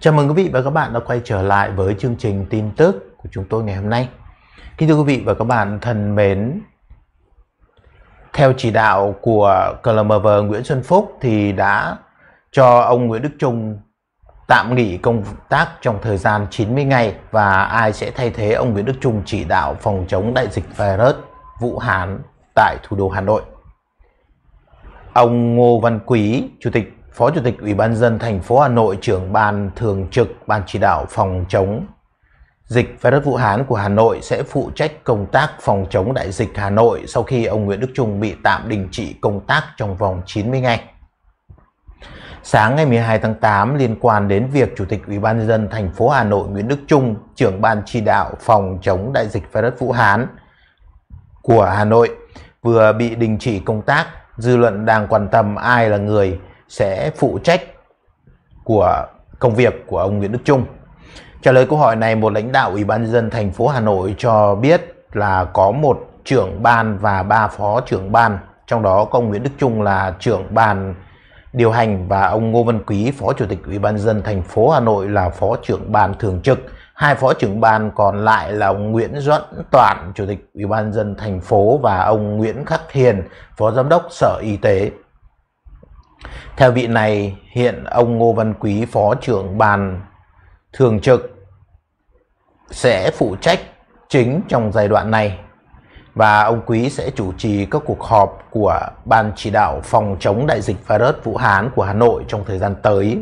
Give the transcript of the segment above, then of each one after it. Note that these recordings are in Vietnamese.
Chào mừng quý vị và các bạn đã quay trở lại với chương trình tin tức của chúng tôi ngày hôm nay. Kính thưa quý vị và các bạn thân mến, theo chỉ đạo của CLMV Nguyễn Xuân Phúc thì đã cho ông Nguyễn Đức Trung tạm nghỉ công tác trong thời gian 90 ngày và ai sẽ thay thế ông Nguyễn Đức Trung chỉ đạo phòng chống đại dịch virus Vũ Hán tại thủ đô Hà Nội. Ông Ngô Văn Quý, Chủ tịch Phó Chủ tịch Ủy ban dân thành phố Hà Nội, trưởng ban thường trực Ban chỉ đạo phòng chống dịch virus Vũ Hán của Hà Nội sẽ phụ trách công tác phòng chống đại dịch Hà Nội sau khi ông Nguyễn Đức Trung bị tạm đình chỉ công tác trong vòng 90 ngày. Sáng ngày 12 tháng 8 liên quan đến việc Chủ tịch Ủy ban dân thành phố Hà Nội Nguyễn Đức Trung, trưởng ban chỉ đạo phòng chống đại dịch virus Vũ Hán của Hà Nội vừa bị đình chỉ công tác, dư luận đang quan tâm ai là người sẽ phụ trách của công việc của ông Nguyễn Đức Trung. Trả lời câu hỏi này, một lãnh đạo Ủy ban dân thành phố Hà Nội cho biết là có một trưởng ban và ba phó trưởng ban, trong đó có ông Nguyễn Đức Trung là trưởng ban điều hành và ông Ngô Văn Quý, phó chủ tịch Ủy ban dân thành phố Hà Nội là phó trưởng ban thường trực. Hai phó trưởng ban còn lại là ông Nguyễn Duẫn Toản, chủ tịch Ủy ban dân thành phố và ông Nguyễn Khắc Hiền, phó giám đốc Sở Y tế. Theo vị này, hiện ông Ngô Văn Quý, Phó trưởng Ban Thường trực sẽ phụ trách chính trong giai đoạn này và ông Quý sẽ chủ trì các cuộc họp của Ban chỉ đạo phòng chống đại dịch virus Vũ Hán của Hà Nội trong thời gian tới.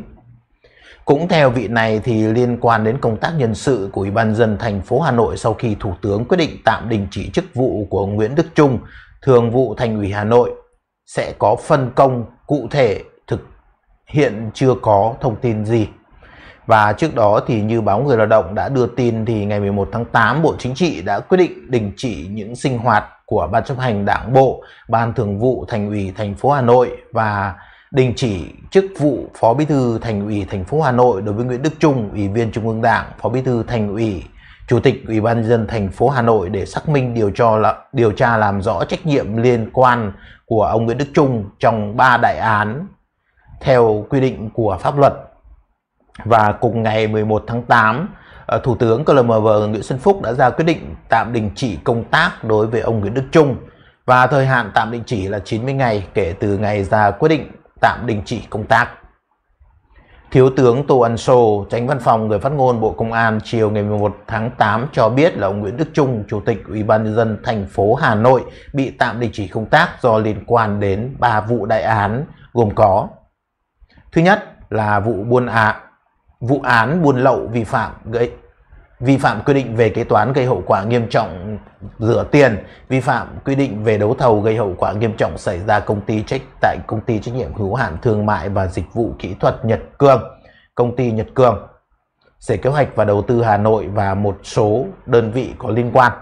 Cũng theo vị này thì liên quan đến công tác nhân sự của Ủy ban dân thành phố Hà Nội sau khi Thủ tướng quyết định tạm đình chỉ chức vụ của ông Nguyễn Đức Trung, Thường vụ Thành ủy Hà Nội sẽ có phân công cụ thể thực hiện chưa có thông tin gì. Và trước đó thì như báo Người Lao động đã đưa tin thì ngày 11 tháng 8 Bộ Chính trị đã quyết định đình chỉ những sinh hoạt của Ban chấp hành Đảng Bộ, Ban Thường vụ Thành ủy thành phố Hà Nội và đình chỉ chức vụ Phó Bí thư Thành ủy thành phố Hà Nội đối với Nguyễn Đức Trung, Ủy viên Trung ương Đảng, Phó Bí thư Thành ủy Chủ tịch Ủy ban dân thành phố Hà Nội để xác minh điều tra là điều tra làm rõ trách nhiệm liên quan của ông Nguyễn Đức Trung trong ba đại án theo quy định của pháp luật. Và cùng ngày 11 tháng 8, ờ, Thủ tướng CLMV Nguyễn Xuân Phúc đã ra quyết định tạm đình chỉ công tác đối với ông Nguyễn Đức Trung và thời hạn tạm đình chỉ là 90 ngày kể từ ngày ra quyết định tạm đình chỉ công tác. Thiếu tướng Tô Ân Sô, tránh văn phòng người phát ngôn Bộ Công an chiều ngày 11 tháng 8 cho biết là ông Nguyễn Đức Trung, Chủ tịch Ủy ban nhân dân thành phố Hà Nội bị tạm đình chỉ công tác do liên quan đến 3 vụ đại án gồm có Thứ nhất là vụ buôn ạ, vụ án buôn lậu vi phạm gây vi phạm quy định về kế toán gây hậu quả nghiêm trọng rửa tiền, vi phạm quy định về đấu thầu gây hậu quả nghiêm trọng xảy ra công ty trách tại công ty trách nhiệm hữu hạn thương mại và dịch vụ kỹ thuật Nhật Cường, công ty Nhật Cường, Sở Kế hoạch và Đầu tư Hà Nội và một số đơn vị có liên quan.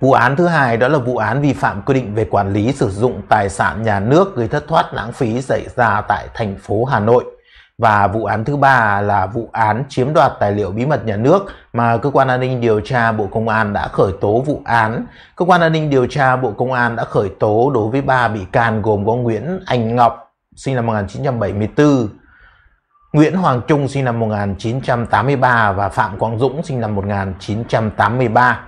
Vụ án thứ hai đó là vụ án vi phạm quy định về quản lý sử dụng tài sản nhà nước gây thất thoát lãng phí xảy ra tại thành phố Hà Nội và vụ án thứ ba là vụ án chiếm đoạt tài liệu bí mật nhà nước mà cơ quan an ninh điều tra Bộ Công an đã khởi tố vụ án. Cơ quan an ninh điều tra Bộ Công an đã khởi tố đối với ba bị can gồm có Nguyễn Anh Ngọc sinh năm 1974, Nguyễn Hoàng Trung sinh năm 1983 và Phạm Quang Dũng sinh năm 1983.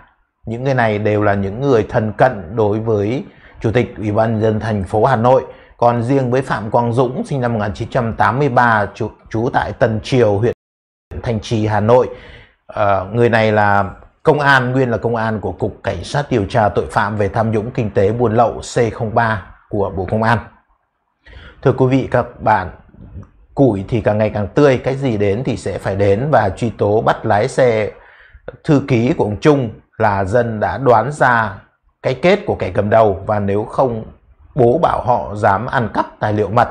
Những người này đều là những người thân cận đối với Chủ tịch Ủy ban dân thành phố Hà Nội. Còn riêng với Phạm Quang Dũng sinh năm 1983 trú, trú tại Tân Triều, huyện thành Trì, Hà Nội. À, người này là công an, nguyên là công an của Cục Cảnh sát điều tra tội phạm về tham nhũng kinh tế buôn lậu C03 của Bộ Công an. Thưa quý vị các bạn, củi thì càng ngày càng tươi, cái gì đến thì sẽ phải đến và truy tố bắt lái xe thư ký của ông Trung là dân đã đoán ra cái kết của kẻ cầm đầu và nếu không bố bảo họ dám ăn cắp tài liệu mật.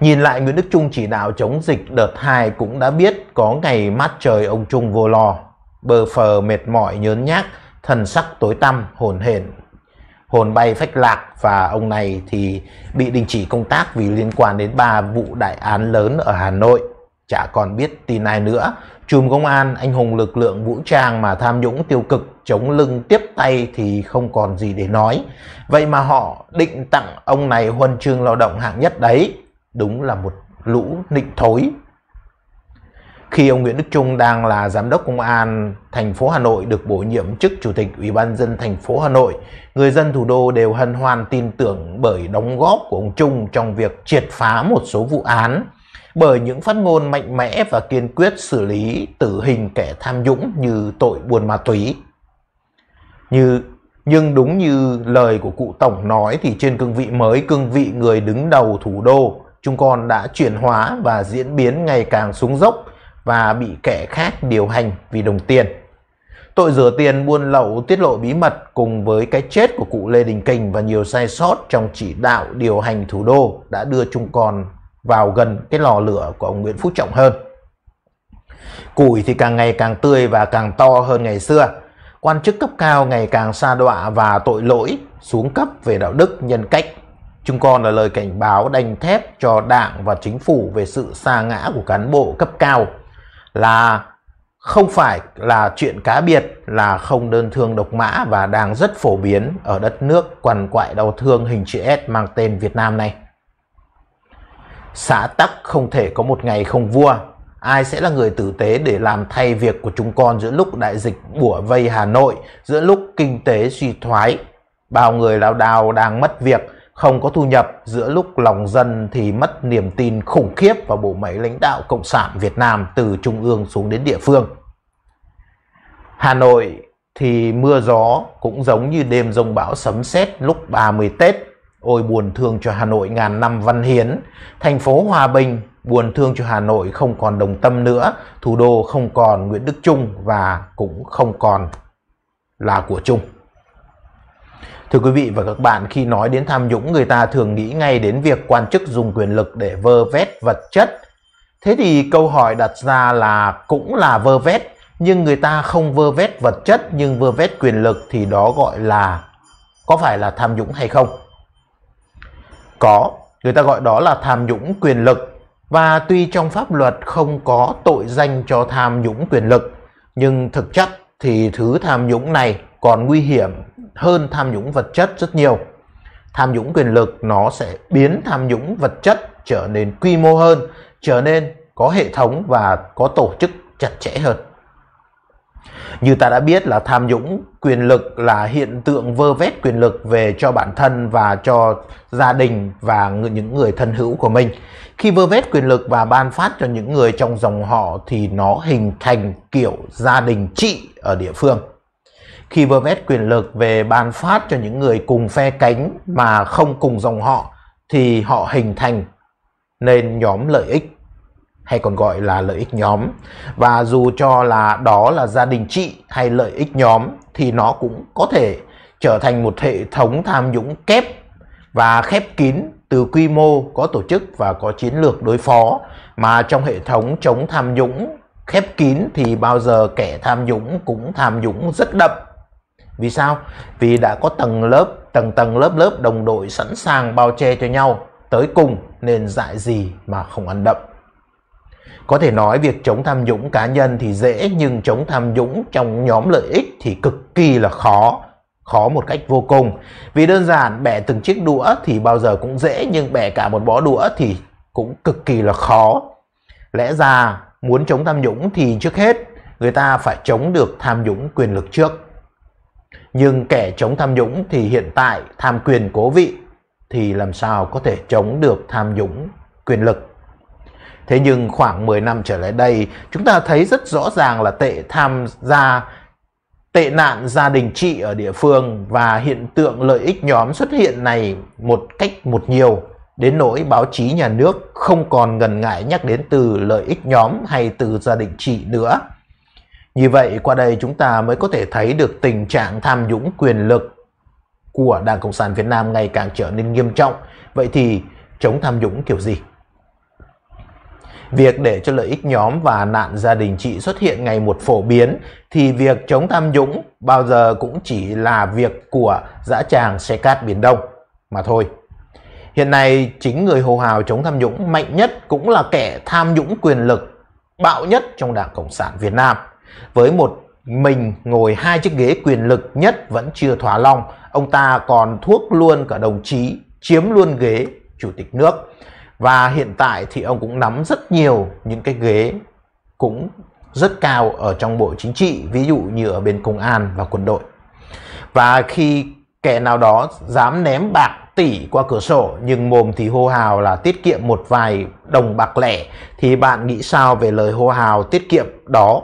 Nhìn lại Nguyễn Đức Trung chỉ đạo chống dịch đợt 2 cũng đã biết có ngày mát trời ông Trung vô lo, bờ phờ mệt mỏi nhớn nhác, thần sắc tối tăm, hồn hển, hồn bay phách lạc và ông này thì bị đình chỉ công tác vì liên quan đến ba vụ đại án lớn ở Hà Nội chả còn biết tin ai nữa chùm công an anh hùng lực lượng vũ trang mà tham nhũng tiêu cực chống lưng tiếp tay thì không còn gì để nói vậy mà họ định tặng ông này huân chương lao động hạng nhất đấy đúng là một lũ nịnh thối khi ông Nguyễn Đức Trung đang là giám đốc công an thành phố Hà Nội được bổ nhiệm chức chủ tịch Ủy ban dân thành phố Hà Nội, người dân thủ đô đều hân hoan tin tưởng bởi đóng góp của ông Trung trong việc triệt phá một số vụ án bởi những phát ngôn mạnh mẽ và kiên quyết xử lý tử hình kẻ tham nhũng như tội buôn ma túy. Như nhưng đúng như lời của cụ tổng nói thì trên cương vị mới, cương vị người đứng đầu thủ đô, chúng con đã chuyển hóa và diễn biến ngày càng xuống dốc và bị kẻ khác điều hành vì đồng tiền. Tội rửa tiền buôn lậu tiết lộ bí mật cùng với cái chết của cụ Lê Đình Kình và nhiều sai sót trong chỉ đạo điều hành thủ đô đã đưa chúng con vào gần cái lò lửa của ông Nguyễn Phú Trọng hơn. Củi thì càng ngày càng tươi và càng to hơn ngày xưa. Quan chức cấp cao ngày càng xa đọa và tội lỗi xuống cấp về đạo đức nhân cách. Chúng con là lời cảnh báo đanh thép cho đảng và chính phủ về sự sa ngã của cán bộ cấp cao là không phải là chuyện cá biệt là không đơn thương độc mã và đang rất phổ biến ở đất nước quằn quại đau thương hình chữ S mang tên Việt Nam này xã tắc không thể có một ngày không vua. Ai sẽ là người tử tế để làm thay việc của chúng con giữa lúc đại dịch bủa vây Hà Nội, giữa lúc kinh tế suy thoái? Bao người lao đao đang mất việc, không có thu nhập giữa lúc lòng dân thì mất niềm tin khủng khiếp vào bộ máy lãnh đạo Cộng sản Việt Nam từ trung ương xuống đến địa phương. Hà Nội thì mưa gió cũng giống như đêm rông bão sấm sét lúc 30 Tết Ôi buồn thương cho Hà Nội ngàn năm văn hiến, thành phố hòa bình, buồn thương cho Hà Nội không còn đồng tâm nữa, thủ đô không còn Nguyễn Đức Trung và cũng không còn là của Trung. Thưa quý vị và các bạn, khi nói đến tham nhũng người ta thường nghĩ ngay đến việc quan chức dùng quyền lực để vơ vét vật chất. Thế thì câu hỏi đặt ra là cũng là vơ vét, nhưng người ta không vơ vét vật chất nhưng vơ vét quyền lực thì đó gọi là có phải là tham nhũng hay không? Có, người ta gọi đó là tham nhũng quyền lực. Và tuy trong pháp luật không có tội danh cho tham nhũng quyền lực, nhưng thực chất thì thứ tham nhũng này còn nguy hiểm hơn tham nhũng vật chất rất nhiều. Tham nhũng quyền lực nó sẽ biến tham nhũng vật chất trở nên quy mô hơn, trở nên có hệ thống và có tổ chức chặt chẽ hơn. Như ta đã biết là tham nhũng quyền lực là hiện tượng vơ vét quyền lực về cho bản thân và cho gia đình và những người thân hữu của mình. Khi vơ vét quyền lực và ban phát cho những người trong dòng họ thì nó hình thành kiểu gia đình trị ở địa phương. Khi vơ vét quyền lực về ban phát cho những người cùng phe cánh mà không cùng dòng họ thì họ hình thành nên nhóm lợi ích hay còn gọi là lợi ích nhóm và dù cho là đó là gia đình trị hay lợi ích nhóm thì nó cũng có thể trở thành một hệ thống tham nhũng kép và khép kín từ quy mô có tổ chức và có chiến lược đối phó mà trong hệ thống chống tham nhũng khép kín thì bao giờ kẻ tham nhũng cũng tham nhũng rất đậm vì sao vì đã có tầng lớp tầng tầng lớp lớp đồng đội sẵn sàng bao che cho nhau tới cùng nên dại gì mà không ăn đậm có thể nói việc chống tham nhũng cá nhân thì dễ nhưng chống tham nhũng trong nhóm lợi ích thì cực kỳ là khó khó một cách vô cùng vì đơn giản bẻ từng chiếc đũa thì bao giờ cũng dễ nhưng bẻ cả một bó đũa thì cũng cực kỳ là khó lẽ ra muốn chống tham nhũng thì trước hết người ta phải chống được tham nhũng quyền lực trước nhưng kẻ chống tham nhũng thì hiện tại tham quyền cố vị thì làm sao có thể chống được tham nhũng quyền lực Thế nhưng khoảng 10 năm trở lại đây, chúng ta thấy rất rõ ràng là tệ tham gia tệ nạn gia đình trị ở địa phương và hiện tượng lợi ích nhóm xuất hiện này một cách một nhiều đến nỗi báo chí nhà nước không còn ngần ngại nhắc đến từ lợi ích nhóm hay từ gia đình trị nữa. Như vậy qua đây chúng ta mới có thể thấy được tình trạng tham nhũng quyền lực của Đảng Cộng sản Việt Nam ngày càng trở nên nghiêm trọng. Vậy thì chống tham nhũng kiểu gì? Việc để cho lợi ích nhóm và nạn gia đình trị xuất hiện ngày một phổ biến thì việc chống tham nhũng bao giờ cũng chỉ là việc của dã tràng xe cát Biển Đông mà thôi. Hiện nay chính người hô hào chống tham nhũng mạnh nhất cũng là kẻ tham nhũng quyền lực bạo nhất trong Đảng Cộng sản Việt Nam. Với một mình ngồi hai chiếc ghế quyền lực nhất vẫn chưa thỏa lòng, ông ta còn thuốc luôn cả đồng chí, chiếm luôn ghế chủ tịch nước và hiện tại thì ông cũng nắm rất nhiều những cái ghế cũng rất cao ở trong bộ chính trị ví dụ như ở bên công an và quân đội và khi kẻ nào đó dám ném bạc tỷ qua cửa sổ nhưng mồm thì hô hào là tiết kiệm một vài đồng bạc lẻ thì bạn nghĩ sao về lời hô hào tiết kiệm đó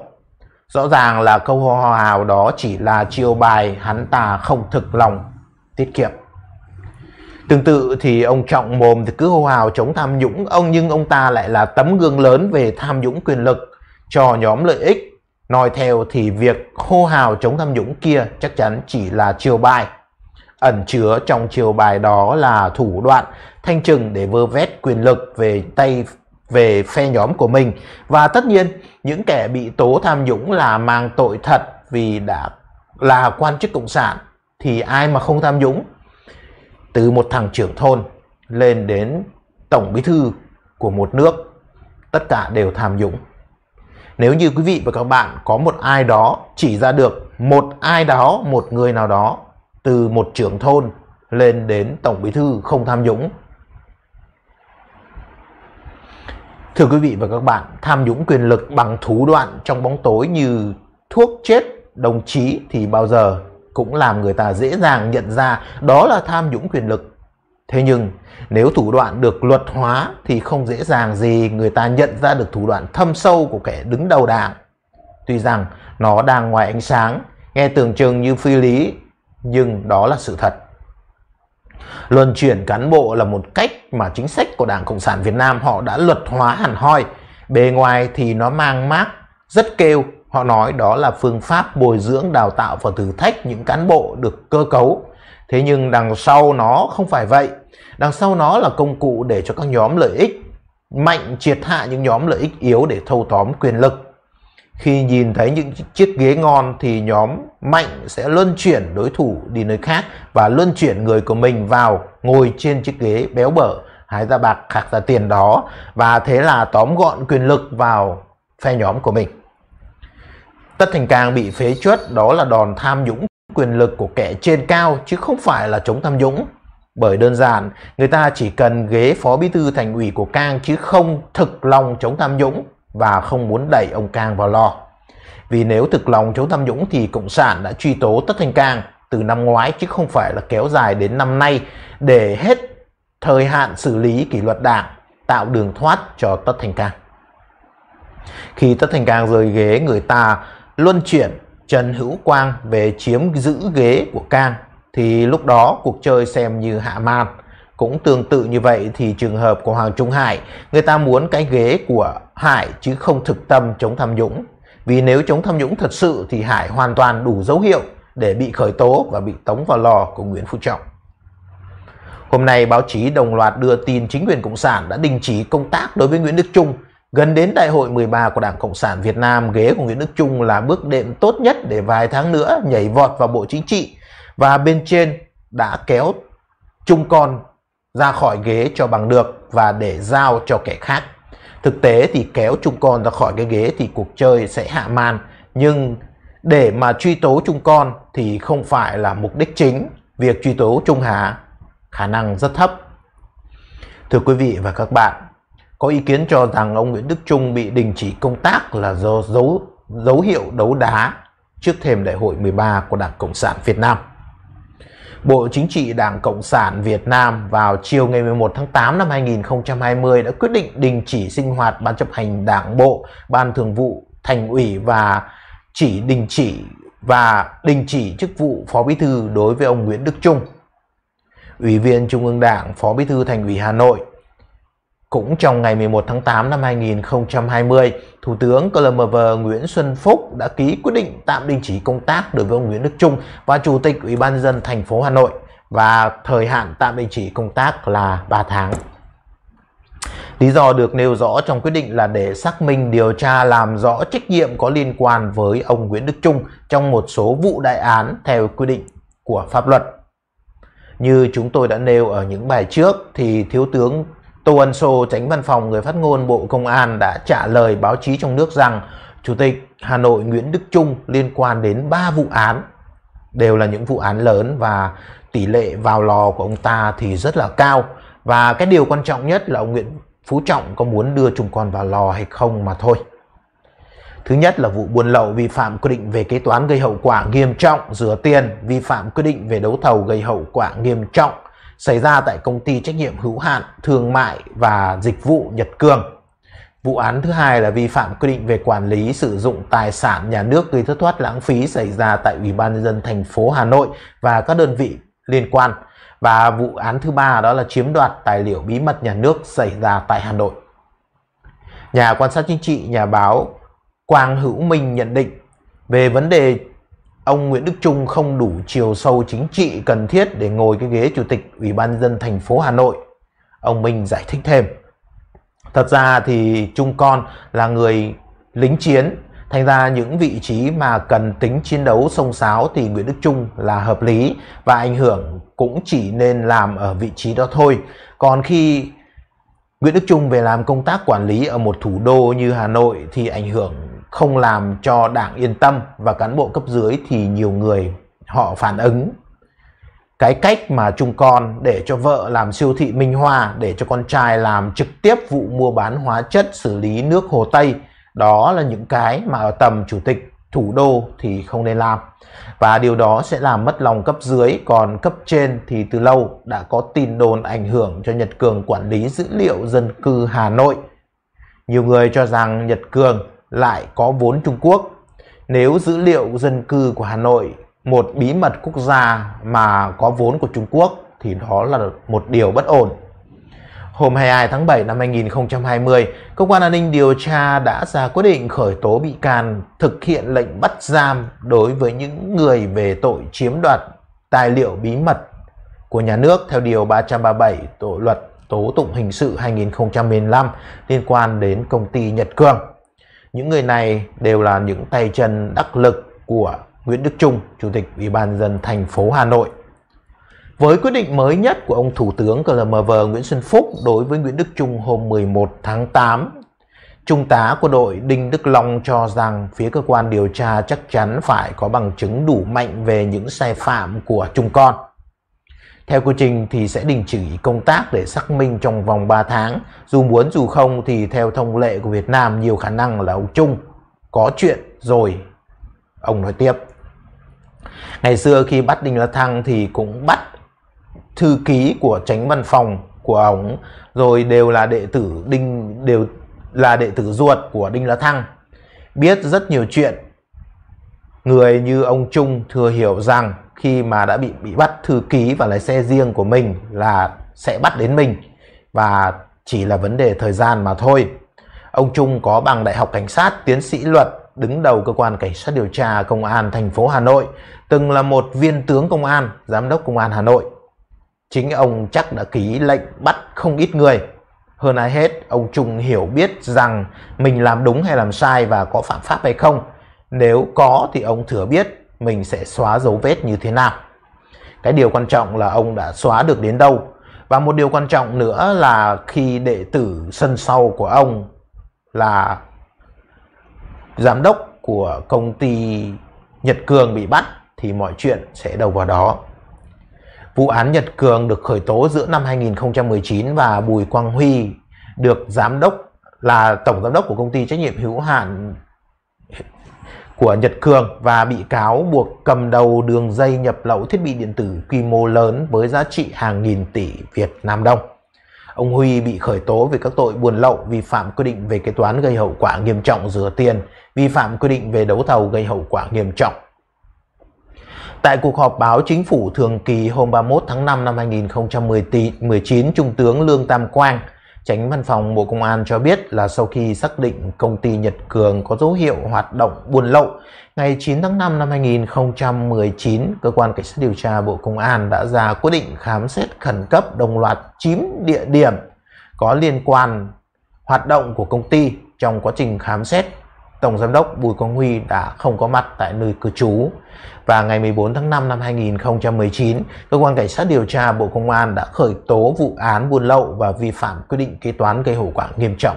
rõ ràng là câu hô hào đó chỉ là chiêu bài hắn ta không thực lòng tiết kiệm Tương tự thì ông Trọng mồm thì cứ hô hào chống tham nhũng, ông nhưng ông ta lại là tấm gương lớn về tham nhũng quyền lực cho nhóm lợi ích. Nói theo thì việc hô hào chống tham nhũng kia chắc chắn chỉ là chiều bài. Ẩn chứa trong chiều bài đó là thủ đoạn thanh trừng để vơ vét quyền lực về tay về phe nhóm của mình và tất nhiên những kẻ bị tố tham nhũng là mang tội thật vì đã là quan chức cộng sản thì ai mà không tham nhũng từ một thằng trưởng thôn lên đến tổng bí thư của một nước tất cả đều tham nhũng nếu như quý vị và các bạn có một ai đó chỉ ra được một ai đó một người nào đó từ một trưởng thôn lên đến tổng bí thư không tham nhũng thưa quý vị và các bạn tham nhũng quyền lực bằng thủ đoạn trong bóng tối như thuốc chết đồng chí thì bao giờ cũng làm người ta dễ dàng nhận ra đó là tham nhũng quyền lực. Thế nhưng, nếu thủ đoạn được luật hóa thì không dễ dàng gì người ta nhận ra được thủ đoạn thâm sâu của kẻ đứng đầu đảng. Tuy rằng nó đang ngoài ánh sáng, nghe tưởng chừng như phi lý, nhưng đó là sự thật. Luân chuyển cán bộ là một cách mà chính sách của Đảng Cộng sản Việt Nam họ đã luật hóa hẳn hoi. Bề ngoài thì nó mang mát rất kêu Họ nói đó là phương pháp bồi dưỡng đào tạo và thử thách những cán bộ được cơ cấu. Thế nhưng đằng sau nó không phải vậy. Đằng sau nó là công cụ để cho các nhóm lợi ích mạnh triệt hạ những nhóm lợi ích yếu để thâu tóm quyền lực. Khi nhìn thấy những chiếc ghế ngon thì nhóm mạnh sẽ luân chuyển đối thủ đi nơi khác và luân chuyển người của mình vào ngồi trên chiếc ghế béo bở hái ra bạc khạc ra tiền đó và thế là tóm gọn quyền lực vào phe nhóm của mình. Tất Thành Cang bị phế chuất đó là đòn tham nhũng quyền lực của kẻ trên cao chứ không phải là chống tham nhũng. Bởi đơn giản, người ta chỉ cần ghế phó bí thư thành ủy của Cang chứ không thực lòng chống tham nhũng và không muốn đẩy ông Cang vào lò. Vì nếu thực lòng chống tham nhũng thì Cộng sản đã truy tố Tất Thành Cang từ năm ngoái chứ không phải là kéo dài đến năm nay để hết thời hạn xử lý kỷ luật đảng tạo đường thoát cho Tất Thành Cang. Khi Tất Thành Cang rời ghế, người ta luân chuyển Trần Hữu Quang về chiếm giữ ghế của Can thì lúc đó cuộc chơi xem như hạ màn Cũng tương tự như vậy thì trường hợp của Hoàng Trung Hải, người ta muốn cái ghế của Hải chứ không thực tâm chống tham nhũng. Vì nếu chống tham nhũng thật sự thì Hải hoàn toàn đủ dấu hiệu để bị khởi tố và bị tống vào lò của Nguyễn Phú Trọng. Hôm nay báo chí đồng loạt đưa tin chính quyền Cộng sản đã đình chỉ công tác đối với Nguyễn Đức Trung Gần đến đại hội 13 của Đảng Cộng sản Việt Nam, ghế của Nguyễn Đức Trung là bước đệm tốt nhất để vài tháng nữa nhảy vọt vào Bộ Chính trị và bên trên đã kéo Trung con ra khỏi ghế cho bằng được và để giao cho kẻ khác. Thực tế thì kéo Trung con ra khỏi cái ghế thì cuộc chơi sẽ hạ màn, nhưng để mà truy tố Trung con thì không phải là mục đích chính, việc truy tố Trung Hà khả năng rất thấp. Thưa quý vị và các bạn, có ý kiến cho rằng ông Nguyễn Đức Trung bị đình chỉ công tác là do dấu dấu hiệu đấu đá trước thềm đại hội 13 của Đảng Cộng sản Việt Nam. Bộ Chính trị Đảng Cộng sản Việt Nam vào chiều ngày 11 tháng 8 năm 2020 đã quyết định đình chỉ sinh hoạt Ban chấp hành Đảng Bộ, Ban Thường vụ, Thành ủy và chỉ đình chỉ và đình chỉ chức vụ Phó Bí thư đối với ông Nguyễn Đức Trung. Ủy viên Trung ương Đảng, Phó Bí thư Thành ủy Hà Nội, cũng trong ngày 11 tháng 8 năm 2020, Thủ tướng CLMV Nguyễn Xuân Phúc đã ký quyết định tạm đình chỉ công tác đối với ông Nguyễn Đức Trung và Chủ tịch Ủy ban dân thành phố Hà Nội và thời hạn tạm đình chỉ công tác là 3 tháng. Lý do được nêu rõ trong quyết định là để xác minh điều tra làm rõ trách nhiệm có liên quan với ông Nguyễn Đức Trung trong một số vụ đại án theo quy định của pháp luật. Như chúng tôi đã nêu ở những bài trước thì Thiếu tướng Tô Ân Sô, tránh văn phòng người phát ngôn Bộ Công an đã trả lời báo chí trong nước rằng Chủ tịch Hà Nội Nguyễn Đức Trung liên quan đến 3 vụ án, đều là những vụ án lớn và tỷ lệ vào lò của ông ta thì rất là cao. Và cái điều quan trọng nhất là ông Nguyễn Phú Trọng có muốn đưa chúng con vào lò hay không mà thôi. Thứ nhất là vụ buôn lậu vi phạm quy định về kế toán gây hậu quả nghiêm trọng, rửa tiền, vi phạm quy định về đấu thầu gây hậu quả nghiêm trọng, xảy ra tại công ty trách nhiệm hữu hạn thương mại và dịch vụ Nhật Cường. Vụ án thứ hai là vi phạm quy định về quản lý sử dụng tài sản nhà nước gây thất thoát lãng phí xảy ra tại Ủy ban nhân dân thành phố Hà Nội và các đơn vị liên quan. Và vụ án thứ ba đó là chiếm đoạt tài liệu bí mật nhà nước xảy ra tại Hà Nội. Nhà quan sát chính trị, nhà báo Quang Hữu Minh nhận định về vấn đề ông Nguyễn Đức Trung không đủ chiều sâu chính trị cần thiết để ngồi cái ghế chủ tịch Ủy ban dân thành phố Hà Nội. Ông Minh giải thích thêm. Thật ra thì Trung con là người lính chiến, thành ra những vị trí mà cần tính chiến đấu sông sáo thì Nguyễn Đức Trung là hợp lý và ảnh hưởng cũng chỉ nên làm ở vị trí đó thôi. Còn khi Nguyễn Đức Trung về làm công tác quản lý ở một thủ đô như Hà Nội thì ảnh hưởng không làm cho đảng yên tâm và cán bộ cấp dưới thì nhiều người họ phản ứng cái cách mà chung con để cho vợ làm siêu thị Minh Hoa để cho con trai làm trực tiếp vụ mua bán hóa chất xử lý nước Hồ Tây đó là những cái mà ở tầm chủ tịch thủ đô thì không nên làm và điều đó sẽ làm mất lòng cấp dưới còn cấp trên thì từ lâu đã có tin đồn ảnh hưởng cho Nhật Cường quản lý dữ liệu dân cư Hà Nội nhiều người cho rằng Nhật Cường lại có vốn Trung Quốc. Nếu dữ liệu dân cư của Hà Nội một bí mật quốc gia mà có vốn của Trung Quốc thì đó là một điều bất ổn. Hôm 22 tháng 7 năm 2020, cơ quan an ninh điều tra đã ra quyết định khởi tố bị can thực hiện lệnh bắt giam đối với những người về tội chiếm đoạt tài liệu bí mật của nhà nước theo điều 337 Tổ luật tố tụng hình sự 2015 liên quan đến công ty Nhật Cương. Những người này đều là những tay chân đắc lực của Nguyễn Đức Trung, Chủ tịch Ủy ban dân thành phố Hà Nội. Với quyết định mới nhất của ông Thủ tướng CLMV Nguyễn Xuân Phúc đối với Nguyễn Đức Trung hôm 11 tháng 8, Trung tá của đội Đinh Đức Long cho rằng phía cơ quan điều tra chắc chắn phải có bằng chứng đủ mạnh về những sai phạm của Trung con. Theo quy trình thì sẽ đình chỉ công tác để xác minh trong vòng 3 tháng. Dù muốn dù không thì theo thông lệ của Việt Nam nhiều khả năng là ông Trung có chuyện rồi. Ông nói tiếp. Ngày xưa khi bắt Đinh La Thăng thì cũng bắt thư ký của tránh văn phòng của ông rồi đều là đệ tử Đinh đều là đệ tử ruột của Đinh La Thăng. Biết rất nhiều chuyện. Người như ông Trung thừa hiểu rằng khi mà đã bị bị bắt thư ký và lái xe riêng của mình là sẽ bắt đến mình và chỉ là vấn đề thời gian mà thôi. Ông Trung có bằng đại học cảnh sát, tiến sĩ luật, đứng đầu cơ quan cảnh sát điều tra công an thành phố Hà Nội, từng là một viên tướng công an, giám đốc công an Hà Nội. Chính ông chắc đã ký lệnh bắt không ít người. Hơn ai hết, ông Trung hiểu biết rằng mình làm đúng hay làm sai và có phạm pháp hay không. Nếu có thì ông thừa biết mình sẽ xóa dấu vết như thế nào. Cái điều quan trọng là ông đã xóa được đến đâu. Và một điều quan trọng nữa là khi đệ tử sân sau của ông là giám đốc của công ty Nhật Cường bị bắt thì mọi chuyện sẽ đầu vào đó. Vụ án Nhật Cường được khởi tố giữa năm 2019 và Bùi Quang Huy được giám đốc là tổng giám đốc của công ty trách nhiệm hữu hạn của Nhật Cường và bị cáo buộc cầm đầu đường dây nhập lậu thiết bị điện tử quy mô lớn với giá trị hàng nghìn tỷ Việt Nam đồng. Ông Huy bị khởi tố về các tội buôn lậu, vi phạm quy định về kế toán gây hậu quả nghiêm trọng rửa tiền, vi phạm quy định về đấu thầu gây hậu quả nghiêm trọng. Tại cuộc họp báo chính phủ thường kỳ hôm 31 tháng 5 năm 2019, Trung tướng Lương Tam Quang, Tránh văn phòng Bộ Công an cho biết là sau khi xác định công ty Nhật Cường có dấu hiệu hoạt động buôn lậu, ngày 9 tháng 5 năm 2019, cơ quan cảnh sát điều tra Bộ Công an đã ra quyết định khám xét khẩn cấp đồng loạt 9 địa điểm có liên quan hoạt động của công ty trong quá trình khám xét Tổng Giám đốc Bùi Quang Huy đã không có mặt tại nơi cư trú. Và ngày 14 tháng 5 năm 2019, Cơ quan Cảnh sát điều tra Bộ Công an đã khởi tố vụ án buôn lậu và vi phạm quy định kế toán gây hậu quả nghiêm trọng.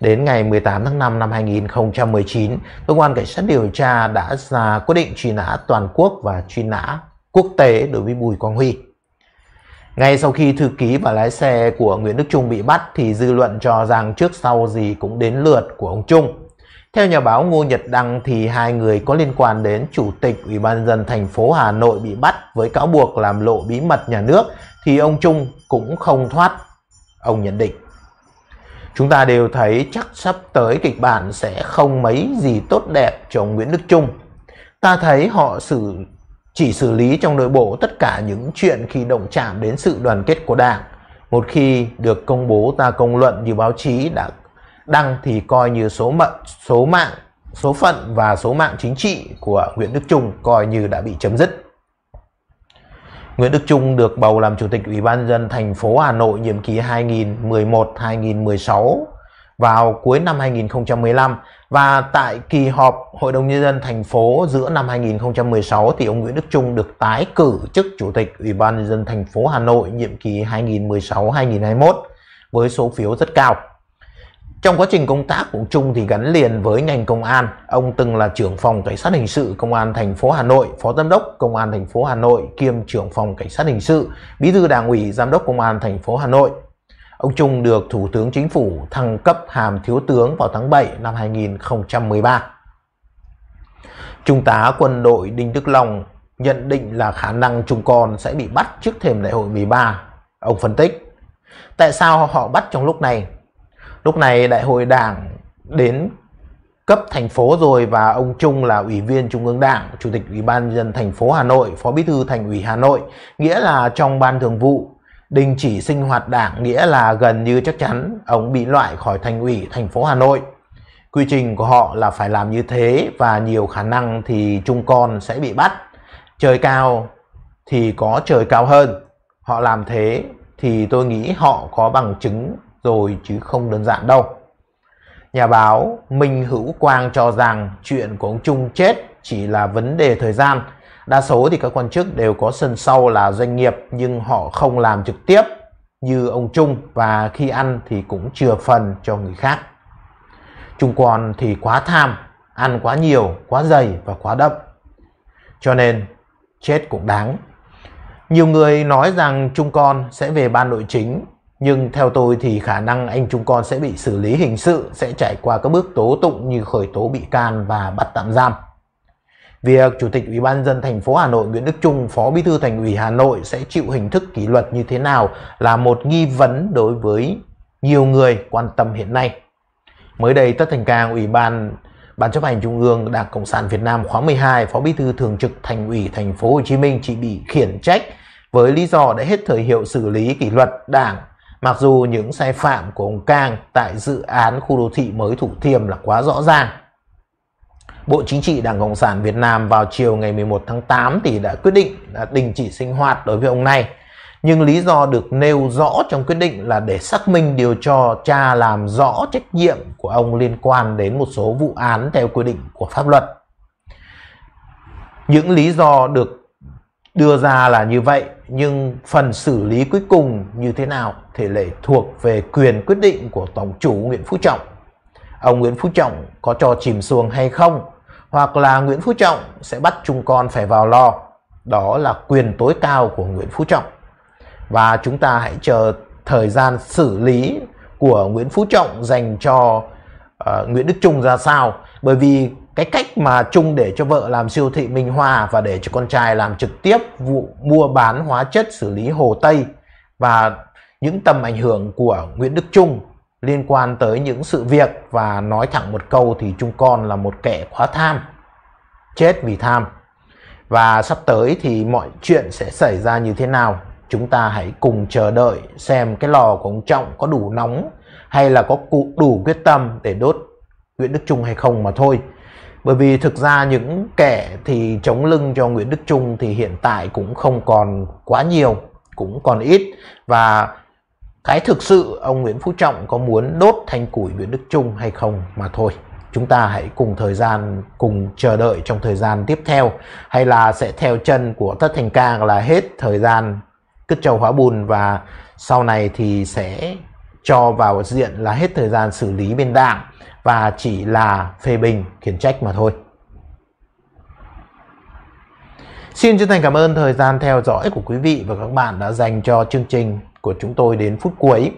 Đến ngày 18 tháng 5 năm 2019, Cơ quan Cảnh sát điều tra đã ra quyết định truy nã toàn quốc và truy nã quốc tế đối với Bùi Quang Huy. Ngay sau khi thư ký và lái xe của Nguyễn Đức Trung bị bắt thì dư luận cho rằng trước sau gì cũng đến lượt của ông Trung. Theo nhà báo Ngô Nhật Đăng thì hai người có liên quan đến Chủ tịch Ủy ban dân thành phố Hà Nội bị bắt với cáo buộc làm lộ bí mật nhà nước thì ông Trung cũng không thoát, ông nhận định. Chúng ta đều thấy chắc sắp tới kịch bản sẽ không mấy gì tốt đẹp cho ông Nguyễn Đức Trung. Ta thấy họ xử chỉ xử lý trong nội bộ tất cả những chuyện khi động chạm đến sự đoàn kết của Đảng. Một khi được công bố ta công luận như báo chí đã đăng thì coi như số mệnh số mạng số phận và số mạng chính trị của Nguyễn Đức Trung coi như đã bị chấm dứt. Nguyễn Đức Trung được bầu làm chủ tịch Ủy ban dân thành phố Hà Nội nhiệm kỳ 2011-2016 vào cuối năm 2015 và tại kỳ họp Hội đồng nhân dân thành phố giữa năm 2016 thì ông Nguyễn Đức Trung được tái cử chức chủ tịch Ủy ban nhân dân thành phố Hà Nội nhiệm kỳ 2016-2021 với số phiếu rất cao. Trong quá trình công tác của Trung thì gắn liền với ngành công an, ông từng là trưởng phòng cảnh sát hình sự công an thành phố Hà Nội, phó giám đốc công an thành phố Hà Nội kiêm trưởng phòng cảnh sát hình sự, bí thư đảng ủy giám đốc công an thành phố Hà Nội. Ông Trung được Thủ tướng Chính phủ thăng cấp hàm thiếu tướng vào tháng 7 năm 2013. Trung tá quân đội Đinh Đức Long nhận định là khả năng Trung con sẽ bị bắt trước thềm đại hội 13. Ông phân tích, tại sao họ bắt trong lúc này? lúc này đại hội đảng đến cấp thành phố rồi và ông Trung là ủy viên Trung ương Đảng, Chủ tịch Ủy ban dân thành phố Hà Nội, Phó Bí thư Thành ủy Hà Nội, nghĩa là trong ban thường vụ đình chỉ sinh hoạt đảng nghĩa là gần như chắc chắn ông bị loại khỏi thành ủy thành phố Hà Nội. Quy trình của họ là phải làm như thế và nhiều khả năng thì Trung con sẽ bị bắt. Trời cao thì có trời cao hơn. Họ làm thế thì tôi nghĩ họ có bằng chứng rồi chứ không đơn giản đâu. Nhà báo Minh Hữu Quang cho rằng chuyện của ông Trung chết chỉ là vấn đề thời gian. Đa số thì các quan chức đều có sân sau là doanh nghiệp nhưng họ không làm trực tiếp như ông Trung và khi ăn thì cũng chừa phần cho người khác. Trung còn thì quá tham, ăn quá nhiều, quá dày và quá đậm. Cho nên chết cũng đáng. Nhiều người nói rằng Trung con sẽ về ban nội chính nhưng theo tôi thì khả năng anh chúng con sẽ bị xử lý hình sự sẽ trải qua các bước tố tụng như khởi tố bị can và bắt tạm giam. Việc Chủ tịch Ủy ban dân thành phố Hà Nội Nguyễn Đức Trung, Phó Bí thư Thành ủy Hà Nội sẽ chịu hình thức kỷ luật như thế nào là một nghi vấn đối với nhiều người quan tâm hiện nay. Mới đây, Tất Thành Cang, Ủy ban Ban chấp hành Trung ương Đảng Cộng sản Việt Nam khóa 12, Phó Bí thư Thường trực Thành ủy Thành phố Hồ Chí Minh chỉ bị khiển trách với lý do đã hết thời hiệu xử lý kỷ luật Đảng Mặc dù những sai phạm của ông Cang tại dự án khu đô thị mới Thủ Thiêm là quá rõ ràng. Bộ Chính trị Đảng Cộng sản Việt Nam vào chiều ngày 11 tháng 8 thì đã quyết định đã đình chỉ sinh hoạt đối với ông này. Nhưng lý do được nêu rõ trong quyết định là để xác minh điều cho cha làm rõ trách nhiệm của ông liên quan đến một số vụ án theo quy định của pháp luật. Những lý do được đưa ra là như vậy nhưng phần xử lý cuối cùng như thế nào thì lệ thuộc về quyền quyết định của tổng chủ Nguyễn Phú Trọng. Ông Nguyễn Phú Trọng có cho chìm xuồng hay không hoặc là Nguyễn Phú Trọng sẽ bắt chúng con phải vào lo Đó là quyền tối cao của Nguyễn Phú Trọng. Và chúng ta hãy chờ thời gian xử lý của Nguyễn Phú Trọng dành cho uh, Nguyễn Đức Trung ra sao bởi vì cái cách mà Trung để cho vợ làm siêu thị Minh Hòa và để cho con trai làm trực tiếp vụ mua bán hóa chất xử lý Hồ Tây và những tầm ảnh hưởng của Nguyễn Đức Trung liên quan tới những sự việc và nói thẳng một câu thì Trung con là một kẻ quá tham, chết vì tham. Và sắp tới thì mọi chuyện sẽ xảy ra như thế nào? Chúng ta hãy cùng chờ đợi xem cái lò của ông Trọng có đủ nóng hay là có đủ quyết tâm để đốt Nguyễn Đức Trung hay không mà thôi bởi vì thực ra những kẻ thì chống lưng cho Nguyễn Đức Trung thì hiện tại cũng không còn quá nhiều cũng còn ít và cái thực sự ông Nguyễn Phú Trọng có muốn đốt thanh củi Nguyễn Đức Trung hay không mà thôi chúng ta hãy cùng thời gian cùng chờ đợi trong thời gian tiếp theo hay là sẽ theo chân của tất thành cang là hết thời gian cất châu hóa bùn và sau này thì sẽ cho vào diện là hết thời gian xử lý bên đảng và chỉ là phê bình khiển trách mà thôi. Xin chân thành cảm ơn thời gian theo dõi của quý vị và các bạn đã dành cho chương trình của chúng tôi đến phút cuối.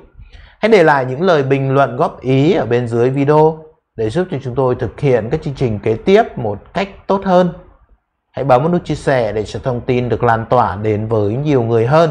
Hãy để lại những lời bình luận góp ý ở bên dưới video để giúp cho chúng tôi thực hiện các chương trình kế tiếp một cách tốt hơn. Hãy bấm nút chia sẻ để cho thông tin được lan tỏa đến với nhiều người hơn.